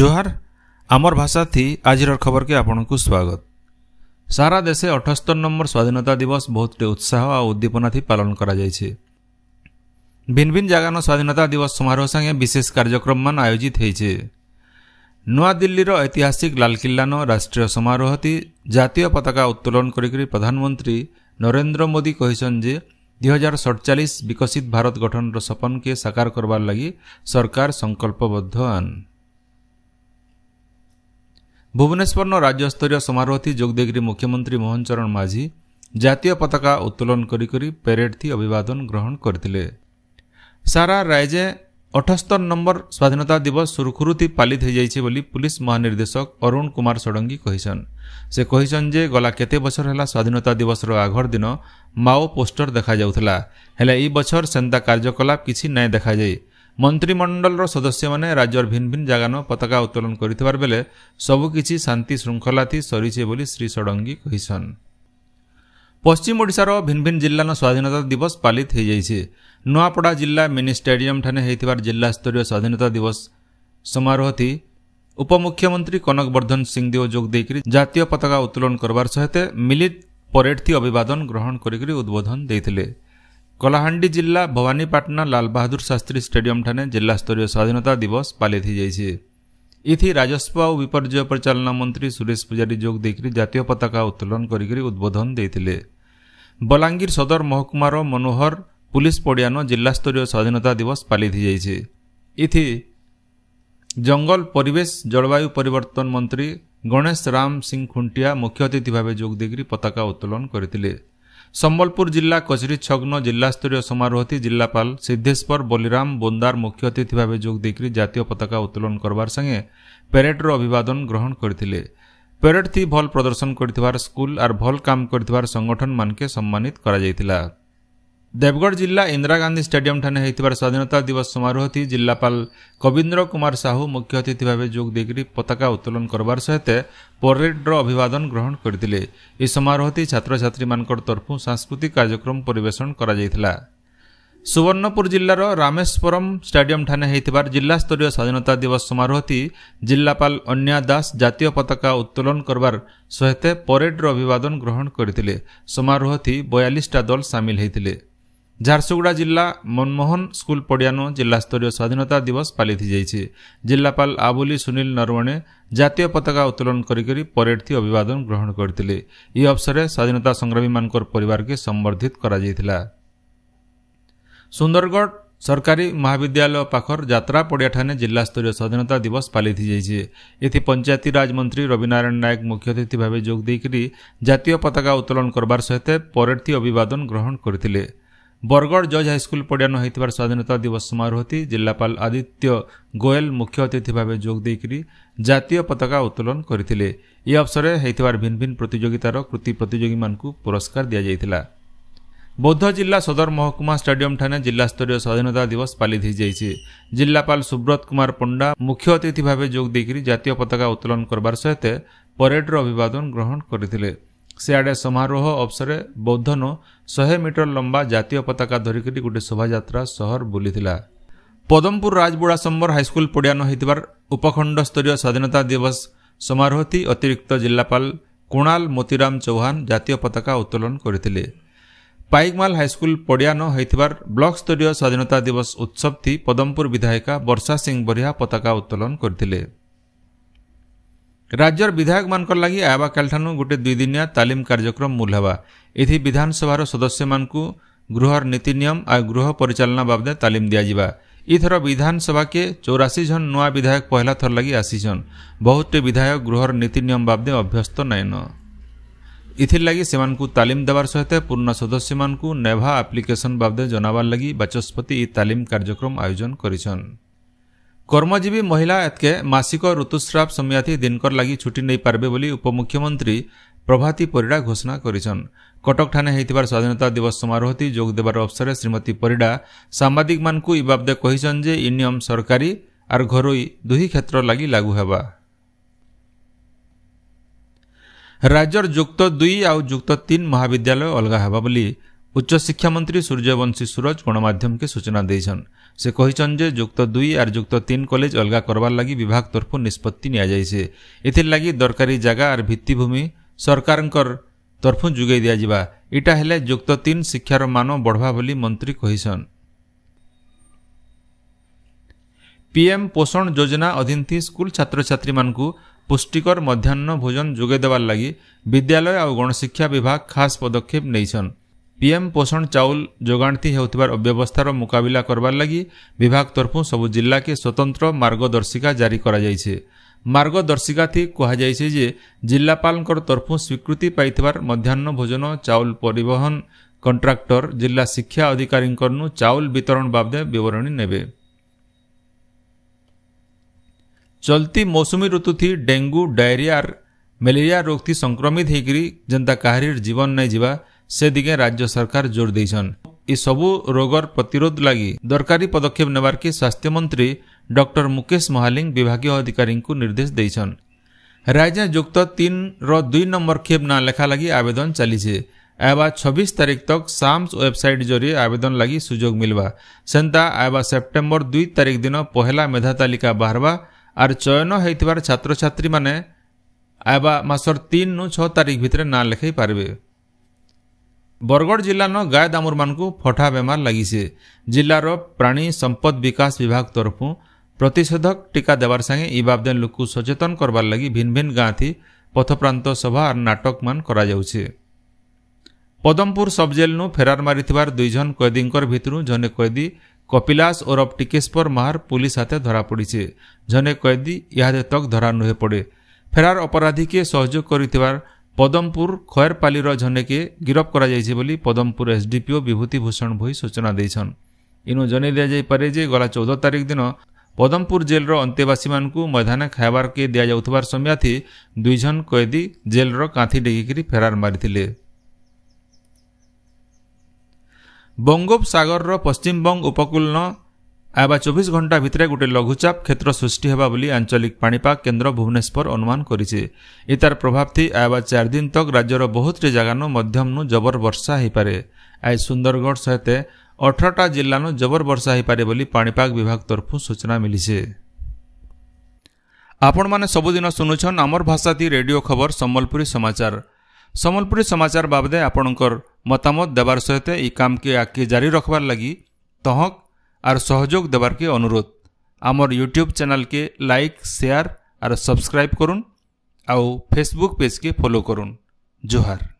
ଜୁହାର ଆମର ଭାଷା ଥି ଆଜିର ଖବରକେ ଆପଣଙ୍କୁ ସ୍ୱାଗତ ସାରା ଦେଶେ ଅଠସ୍ତର ନମ୍ବର ସ୍ୱାଧୀନତା ଦିବସ ବହୁତଟି ଉତ୍ସାହ ଆଉ ଉଦ୍ଦୀପନାଥି ପାଳନ କରାଯାଇଛି ଭିନ୍ ଭିନ୍ ଜାଗାନ ସ୍ୱାଧୀନତା ଦିବସ ସମାରୋହ ସାଙ୍ଗେ ବିଶେଷ କାର୍ଯ୍ୟକ୍ରମମାନ ଆୟୋଜିତ ହୋଇଛି ନୂଆଦିଲ୍ଲୀର ଐତିହାସିକ ଲାଲକିଲ୍ଲାନ ରାଷ୍ଟ୍ରୀୟ ସମାରୋହଟି ଜାତୀୟ ପତାକା ଉତ୍ତୋଳନ କରିକି ପ୍ରଧାନମନ୍ତ୍ରୀ ନରେନ୍ଦ୍ର ମୋଦି କହିଛନ୍ତି ଯେ ଦୁଇହଜାର ସଡ଼ଚାଳିଶ ବିକଶିତ ଭାରତ ଗଠନର ସପନକେ ସାକାର କରିବାର ଲାଗି ସରକାର ସଂକଳ୍ପବଦ୍ଧ ଆନ୍ ભુવનેશ્વરનો રાજ્યસ્તરીય સમારોહથી જોગદેગીરી મુખ્યમନ୍ତ୍ରୀ ମୋହନ ଚରଣ ମାଝୀ ଜାତୀୟ ପତାକା ଉତ୍ତୋଳନ କରି କରି ପ୍ୟାରେଡ୍થી ଅଭିବାଦନ ଗ୍ରହଣ କରିଥିଲେ ସାରା ରାଇଜେ ଅଠସ୍ତର ନମ୍ବର ସ୍ୱାଧୀନତା ଦିବସ ସୁରୁଖୁରୁથી ପାଲିତ ହୋଇଯାଇଛି ବୋଲି ପୁଲିସ୍ ମହାନିର୍ଦ୍ଦେଶକ ଅରୁଣ କୁମାର ଷଡ଼ଙ୍ଗୀ କହିଛନ୍ ସେ କହିଛନ୍ ଯେ ଗଲା କେତେ ବଛର ହେଲା ସ୍ୱାଧୀନତା ଦିବସର ଆଘର ଦିନ ମାଓ ପୋଷ୍ଟର ଦେଖାଯାଉଥିଲା ହେଲେ ଏହି ବଛର ସେନ୍ତା କାର୍ଯ୍ୟକଳାପ କିଛି ନାହିଁ ଦେଖାଯାଇ ମନ୍ତ୍ରିମଣ୍ଡଳର ସଦସ୍ୟମାନେ ରାଜ୍ୟର ଭିନ୍ନ ଭିନ୍ନ ଜାଗାନ ପତାକା ଉତ୍ତୋଳନ କରିଥିବାର ବେଲେ ସବୁକିଛି ଶାନ୍ତି ଶୃଙ୍ଖଳାଥି ସରିଛେ ବୋଲି ଶ୍ରୀ ଷଡ଼ଙ୍ଗୀ କହିଛନ୍ ପଶ୍ଚିମ ଓଡ଼ିଶାର ଭିନ୍ନ ଭିନ୍ନ ଜିଲ୍ଲାର ସ୍ୱାଧୀନତା ଦିବସ ପାଲିତ ହୋଇଯାଇଛି ନୂଆପଡ଼ା ଜିଲ୍ଲା ମିନି ଷ୍ଟାଡିୟମ୍ଠାରେ ହୋଇଥିବାର ଜିଲ୍ଲାସ୍ତରୀୟ ସ୍ୱାଧୀନତା ଦିବସ ସମାରୋହଥି ଉପମୁଖ୍ୟମନ୍ତ୍ରୀ କନକ ବର୍ଦ୍ଧନ ସିଂଦେଓ ଯୋଗ ଦେଇକରି ଜାତୀୟ ପତାକା ଉତ୍ତୋଳନ କରିବାର ସହିତ ମିଲିତ ପରେଡଥି ଅଭିବାଦନ ଗ୍ରହଣ କରିକରି ଉଦ୍ବୋଧନ ଦେଇଥିଲେ କଲାହାଣ୍ଡି ଜିଲ୍ଲା ଭବାନୀପାଟଣା ଲାଲବାହାଦୁର ଶାସ୍ତ୍ରୀ ଷ୍ଟାଡିୟମ୍ଠାରେ ଜିଲ୍ଲାସ୍ତରୀୟ ସ୍ୱାଧୀନତା ଦିବସ ପାଲିତ ହୋଇଯାଇଛି ଏଥି ରାଜସ୍ୱ ଓ ବିପର୍ଯ୍ୟୟ ପରିଚାଳନା ମନ୍ତ୍ରୀ ସୁରେଶ ପୂଜାରୀ ଯୋଗ ଦେଇକରି ଜାତୀୟ ପତାକା ଉତ୍ତୋଳନ କରିକରି ଉଦ୍ବୋଧନ ଦେଇଥିଲେ ବଲାଙ୍ଗୀର ସଦର ମହକୁମାର ମନୋହର ପୁଲିସ୍ ପଡ଼ିଆନ ଜିଲ୍ଲାସ୍ତରୀୟ ସ୍ୱାଧୀନତା ଦିବସ ପାଲିତ ହୋଇଯାଇଛି ଏଥି ଜଙ୍ଗଲ ପରିବେଶ ଜଳବାୟୁ ପରିବର୍ତ୍ତନ ମନ୍ତ୍ରୀ ଗଣେଶ ରାମ ସିଂ ଖୁଣ୍ଟିଆ ମୁଖ୍ୟ ଅତିଥି ଭାବେ ଯୋଗ ଦେଇକରି ପତାକା ଉତ୍ତୋଳନ କରିଥିଲେ ସମ୍ବଲପୁର ଜିଲ୍ଲା କଚେରୀ ଛଗ୍ନ ଜିଲ୍ଲାସ୍ତରୀୟ ସମାରୋହଥି ଜିଲ୍ଲାପାଲ ସିଦ୍ଧେଶ୍ୱର ବଲିରାମ ବୋନ୍ଦାର ମୁଖ୍ୟ ଅତିଥି ଭାବେ ଯୋଗ ଦେଇକରି ଜାତୀୟ ପତାକା ଉତ୍ତୋଳନ କରବାର ସାଙ୍ଗେ ପ୍ୟାରେଡ୍ର ଅଭିବାଦନ ଗ୍ରହଣ କରିଥିଲେ ପ୍ୟାରେଡ୍ଥି ଭଲ୍ ପ୍ରଦର୍ଶନ କରିଥିବାର ସ୍କୁଲ୍ ଆର୍ ଭଲ୍ କାମ କରିଥିବାର ସଂଗଠନମାନକେ ସମ୍ମାନିତ କରାଯାଇଥିଲା ଦେବଗଡ଼ ଜିଲ୍ଲା ଇନ୍ଦିରା ଗାନ୍ଧୀ ଷ୍ଟାଡିୟମ୍ଠାରେ ହୋଇଥିବାର ସ୍ୱାଧୀନତା ଦିବସ ସମାରୋହଟି ଜିଲ୍ଲାପାଳ କବିନ୍ଦ୍ର କୁମାର ସାହୁ ମୁଖ୍ୟ ଅତିଥି ଭାବେ ଯୋଗ ଦେଇକରି ପତାକା ଉତ୍ତୋଳନ କରିବାର ସହିତ ପରେଡ୍ର ଅଭିବାଦନ ଗ୍ରହଣ କରିଥିଲେ ଏହି ସମାରୋହଟି ଛାତ୍ରଛାତ୍ରୀମାନଙ୍କ ତରଫରୁ ସାଂସ୍କୃତିକ କାର୍ଯ୍ୟକ୍ରମ ପରିବେଷଣ କରାଯାଇଥିଲା ସୁବର୍ଣ୍ଣପୁର ଜିଲ୍ଲାର ରାମେଶ୍ୱରମ୍ ଷ୍ଟାଡିୟମ୍ଠାରେ ହୋଇଥିବା ଜିଲ୍ଲାସ୍ତରୀୟ ସ୍ୱାଧୀନତା ଦିବସ ସମାରୋହଟି ଜିଲ୍ଲାପାଳ ଅନ୍ୟା ଦାସ ଜାତୀୟ ପତାକା ଉତ୍ତୋଳନ କରିବାର ସହିତ ପରେଡ୍ର ଅଭିବାଦନ ଗ୍ରହଣ କରିଥିଲେ ସମାରୋହଟି ବୟାଳିଶଟା ଦଳ ସାମିଲ ହୋଇଥିଲେ ଝାରସୁଗୁଡ଼ା ଜିଲ୍ଲା ମନମୋହନ ସ୍କୁଲ ପଡ଼ିଆନୁ ଜିଲ୍ଲାସ୍ତରୀୟ ସ୍ୱାଧୀନତା ଦିବସ ପାଳିତ ହୋଇଯାଇଛି ଜିଲ୍ଲାପାଳ ଆବୁଲି ସୁନୀଲ ନରୱଣେ ଜାତୀୟ ପତାକା ଉତ୍ତୋଳନ କରିକରି ପରେଡ୍ଟି ଅଭିବାଦନ ଗ୍ରହଣ କରିଥିଲେ ଏହି ଅବସରରେ ସ୍ୱାଧୀନତା ସଂଗ୍ରାମୀମାନଙ୍କର ପରିବାରକୁ ସମ୍ବର୍ଦ୍ଧିତ କରାଯାଇଥିଲା ସୁନ୍ଦରଗଡ଼ ସରକାରୀ ମହାବିଦ୍ୟାଳୟ ପାଖର ଯାତ୍ରା ପଡ଼ିଆଠାରେ ଜିଲ୍ଲାସ୍ତରୀୟ ସ୍ୱାଧୀନତା ଦିବସ ପାଳିତ ହୋଇଯାଇଛି ଏଥି ପଞ୍ଚାୟତିରାଜ ମନ୍ତ୍ରୀ ରବିନାରାୟଣ ନାୟକ ମୁଖ୍ୟ ଅତିଥି ଭାବେ ଯୋଗ ଦେଇକରି ଜାତୀୟ ପତାକା ଉତ୍ତୋଳନ କରିବାର ସହିତ ପରେଡ୍ଟି ଅଭିବାଦନ ଗ୍ରହଣ କରିଥିଲେ ବରଗଡ଼ ଜଜ୍ ହାଇସ୍କୁଲ ପଡ଼ିଆନ ହୋଇଥିବାର ସ୍ୱାଧୀନତା ଦିବସ ସମାରୋହଟି ଜିଲ୍ଲାପାଳ ଆଦିତ୍ୟ ଗୋଏଲ ମୁଖ୍ୟ ଅତିଥି ଭାବେ ଯୋଗ ଦେଇକରି ଜାତୀୟ ପତାକା ଉତ୍ତୋଳନ କରିଥିଲେ ଏହି ଅବସରରେ ହୋଇଥିବାର ଭିନ୍ନ ଭିନ୍ନ ପ୍ରତିଯୋଗିତାର କୃତି ପ୍ରତିଯୋଗୀମାନଙ୍କୁ ପୁରସ୍କାର ଦିଆଯାଇଥିଲା ବୌଦ୍ଧ ଜିଲ୍ଲା ସଦର ମହକୁମା ଷ୍ଟାଡିୟମ୍ଠାରେ ଜିଲ୍ଲାସ୍ତରୀୟ ସ୍ୱାଧୀନତା ଦିବସ ପାଲିତ ହୋଇଯାଇଛି ଜିଲ୍ଲାପାଳ ସୁବ୍ରତ କୁମାର ପଣ୍ଡା ମୁଖ୍ୟ ଅତିଥି ଭାବେ ଯୋଗ ଦେଇକରି ଜାତୀୟ ପତାକା ଉତ୍ତୋଳନ କରିବାର ସହିତ ପରେଡ୍ର ଅଭିବାଦନ ଗ୍ରହଣ କରିଥିଲେ ସିଆଡ଼େ ସମାରୋହ ଅବସରରେ ବୌଦ୍ଧନ ଶହେ ମିଟର ଲମ୍ବା ଜାତୀୟ ପତାକା ଧରିକରି ଗୋଟିଏ ଶୋଭାଯାତ୍ରା ସହର ବୁଲିଥିଲା ପଦମପୁର ରାଜବୁଡ଼ା ସମ୍ବର ହାଇସ୍କୁଲ ପଡ଼ିଆନ ହୋଇଥିବାର ଉପଖଣ୍ଡସ୍ତରୀୟ ସ୍ୱାଧୀନତା ଦିବସ ସମାରୋହଟି ଅତିରିକ୍ତ ଜିଲ୍ଲାପାଳ କୁଣାଲ ମୋତିରାମ ଚୌହାନ ଜାତୀୟ ପତାକା ଉତ୍ତୋଳନ କରିଥିଲେ ପାଇକମାଲ ହାଇସ୍କୁଲ ପଡ଼ିଆନ ହୋଇଥିବାର ବ୍ଲକସ୍ତରୀୟ ସ୍ୱାଧୀନତା ଦିବସ ଉତ୍ସବଟି ପଦମପୁର ବିଧାୟିକା ବର୍ଷା ସିଂ ବରିହା ପତାକା ଉତ୍ତୋଳନ କରିଥିଲେ ରାଜ୍ୟର ବିଧାୟକମାନଙ୍କ ଲାଗି ଆୟାବାକାଲିଠାରୁ ଗୋଟିଏ ଦୁଇଦିନିଆ ତାଲିମ କାର୍ଯ୍ୟକ୍ରମ ମୁଲ ହେବା ଏଥି ବିଧାନସଭାର ସଦସ୍ୟମାନଙ୍କୁ ଗୃହର ନୀତି ନିୟମ ଆଉ ଗୃହ ପରିଚାଳନା ବାବଦେ ତାଲିମ ଦିଆଯିବା ଇଥର ବିଧାନସଭାକେ ଚଉରାଶୀ ଜଣ ନୂଆ ବିଧାୟକ ପହିଲା ଥର ଲାଗି ଆସିଛନ୍ ବହୁତଟି ବିଧାୟକ ଗୃହର ନୀତି ନିୟମ ବାବଦେ ଅଭ୍ୟସ୍ତ ନାଇଁନ ଇଥିର୍ଲାଗି ସେମାନଙ୍କୁ ତାଲିମ ଦେବାର ସହିତ ପୂର୍ଣ୍ଣ ସଦସ୍ୟମାନଙ୍କୁ ନେଭା ଆପ୍ଲିକେସନ ବାବଦେ ଜଣାବାର ଲାଗି ବାଚସ୍ପତି ଇ ତାଲିମ କାର୍ଯ୍ୟକ୍ରମ ଆୟୋଜନ କରିଛନ୍ কর্মজীবী মহিলা এতকে মাসিক ঋতুস্রাব সময়াথি দিনকর লাগি ছুটি নেই পারবে বলি উপমুখ্যমন্ত্রী প্রভাতী পরিডা ঘোষণা করেছেন কটক ঠানে হয়েছিবার স্বাধীনতা দিবস সমারোহটি যোগ দেবার অবসরে শ্রীমতী পরিডা সাংবাদিক মানুষ এই বাবদে কহিছেন যে এই নিয়ম সরকারি আর ঘরোই দুই ক্ষেত্র লাগি লাগু হওয়া রাজ্যর যুক্ত দুই আউ যুক্ত তিন মহাবিদ্যালয় অলগা হওয়া বলে ଉଚ୍ଚ ଶିକ୍ଷାମନ୍ତ୍ରୀ ସୂର୍ଯ୍ୟବଂଶୀ ସୁରଜ ଗଣମାଧ୍ୟମକେ ସୂଚନା ଦେଇଛନ୍ ସେ କହିଛନ୍ ଯେ ଯୁକ୍ତ ଦୁଇ ଆର୍ ଯୁକ୍ତ ତିନି କଲେଜ ଅଲଗା କରବାର୍ ଲାଗି ବିଭାଗ ତରଫୁ ନିଷ୍ପତ୍ତି ନିଆଯାଇଛେ ଏଥିର୍ଲାଗି ଦରକାରୀ ଜାଗା ଆର୍ ଭିତ୍ତିଭୂମି ସରକାରଙ୍କର ତରଫୁ ଯୋଗାଇ ଦିଆଯିବା ଇଟା ହେଲେ ଯୁକ୍ତ ତିନି ଶିକ୍ଷାର ମାନ ବଢ଼ବା ବୋଲି ମନ୍ତ୍ରୀ କହିଛନ୍ ପିଏମ୍ ପୋଷଣ ଯୋଜନା ଅଧୀନଥି ସ୍କୁଲ ଛାତ୍ରଛାତ୍ରୀମାନଙ୍କୁ ପୁଷ୍ଟିକର ମଧ୍ୟାହ୍ନ ଭୋଜନ ଯୋଗାଇ ଦେବାର୍ ଲାଗି ବିଦ୍ୟାଳୟ ଆଉ ଗଣଶିକ୍ଷା ବିଭାଗ ଖାସ୍ ପଦକ୍ଷେପ ନେଇଛନ୍ ପିଏମ୍ ପୋଷଣ ଚାଉଲ୍ ଯୋଗାଣତି ହେଉଥିବାର ଅବ୍ୟବସ୍ଥାର ମୁକାବିଲା କରବାର୍ ଲାଗି ବିଭାଗ ତରଫୁ ସବୁ ଜିଲ୍ଲାକେ ସ୍ୱତନ୍ତ୍ର ମାର୍ଗଦର୍ଶିକା ଜାରି କରାଯାଇଛି ମାର୍ଗଦର୍ଶିକାଥି କୁହାଯାଇଛି ଯେ ଜିଲ୍ଲାପାଳଙ୍କର ତରଫୁ ସ୍ୱୀକୃତି ପାଇଥିବାର ମଧ୍ୟାହ୍ନ ଭୋଜନ ଚାଉଲ୍ ପରିବହନ କଣ୍ଟ୍ରାକ୍ଟର ଜିଲ୍ଲା ଶିକ୍ଷା ଅଧିକାରୀଙ୍କନୁ ଚାଉଲ୍ ବିତରଣ ବାବଦେ ବିବରଣୀ ନେବେ ଚଲତି ମୌସୁମୀ ଋତୁଥି ଡେଙ୍ଗୁ ଡାଇରିଆ ମ୍ୟାଲେରିଆ ରୋଗଥି ସଂକ୍ରମିତ ହେଇକରି ଯେନ୍ତା କାହାରିର ଜୀବନ ନାଇଁ ଯିବା से दिगे राज्य सरकार जोर देन यू रोग प्रतिरोध लगी दरकारी पदक्षेप नवार के स्वास्थ्य मंत्री डॉक्टर मुकेश महालिंग विभाग अधिकारी निर्देश देन राज्य जुक्त तीन रुई नंबर खेप ना लेखा लगी आवेदन चलीजे आवा छब्बीस तारीख तक साम्स वेबसाइट जरिए आवेदन लगी सुजोग मिलवा सेन्ता आवा सेप्टेम्बर दुई तारीख दिन पहला मेधा तालिका बाहर आर चयन होत्र छात्री मैंने आवा मसर तीन नु छ तारीख भितर ना लिखे पार्बे ବରଗଡ଼ ଜିଲ୍ଲାନ ଗାଏ ଦାମୁରମାନଙ୍କୁ ଫଠା ବେମାର ଲାଗିଛେ ଜିଲ୍ଲାର ପ୍ରାଣୀ ସମ୍ପଦ ବିକାଶ ବିଭାଗ ତରଫୁ ପ୍ରତିଷେଧକ ଟିକା ଦେବାର ସାଙ୍ଗେ ଇ ବାବଦେ ଲୋକକୁ ସଚେତନ କରବାର ଲାଗି ଭିନ୍ ଭିନ୍ ଗାଁଥି ପଥପ୍ରାନ୍ତ ସଭା ଆର୍ ନାଟକମାନ କରାଯାଉଛେ ପଦମପୁର ସବ୍ଜେଲ୍ନୁ ଫେରାର ମାରିଥିବାର ଦୁଇଜଣ କଏଦୀଙ୍କର ଭିତରୁ ଜଣେ କଏଦୀ কপিলাস ওরফ টিকেশ্বর মাহার পুলিশ হাতে ধরা পড়িছে জনে কয়েদি ইহাদে তক ধরা নুহে পড়ে ফেরার অপরাধীকে সহযোগ করিবার पदमपुर खयरपाली र झण्डे गिरफ गरि पदमपुर एसडीपीओ विभूति भूषण भइ सूचना जे गला चौध तारिख दिन पदमपुर जेलर अन्त्यवासी मैदान खाबारक दार् दुई जन कैदी जेल्र रो पश्चिम पश्चिमब उप ଆବା ଚବିଶ ଘଣ୍ଟା ଭିତରେ ଗୋଟିଏ ଲଘୁଚାପ କ୍ଷେତ୍ର ସୃଷ୍ଟି ହେବା ବୋଲି ଆଞ୍ଚଳିକ ପାଣିପାଗ କେନ୍ଦ୍ର ଭୁବନେଶ୍ୱର ଅନୁମାନ କରିଛି ଇତାର ପ୍ରଭାବଥି ଆବା ଚାରି ଦିନ ତକ୍ ରାଜ୍ୟର ବହୁତଟି ଜାଗାନୁ ମଧ୍ୟମନୁ ଜବର ବର୍ଷା ହୋଇପାରେ ଆଜି ସୁନ୍ଦରଗଡ଼ ସହିତ ଅଠରଟା ଜିଲ୍ଲାନୁ ଜବର ବର୍ଷା ହୋଇପାରେ ବୋଲି ପାଣିପାଗ ବିଭାଗ ତରଫୁ ସୂଚନା ମିଳିଛି ଆପଣମାନେ ସବୁଦିନ ଶୁଣୁଛନ୍ ଆମର ଭାଷାତି ରେଡିଓ ଖବର ସମ୍ବଲପୁରୀ ସମାଚାର ସମ୍ବଲପୁରୀ ସମାଚାର ବାବଦେ ଆପଣଙ୍କର ମତାମତ ଦେବାର ସହିତ ଇ କାମକେ ଆଗ୍କେ ଜାରି ରଖବାର୍ ଲାଗି ତହକ୍ আর সহযোগ দেবারকে অনুরোধ আমার ইউটিউব চ্যানেলকে লাইক শেয়ার আর সবসক্রাইব করুন আও ফেসবুক পেজকে ফলো করুন জোহার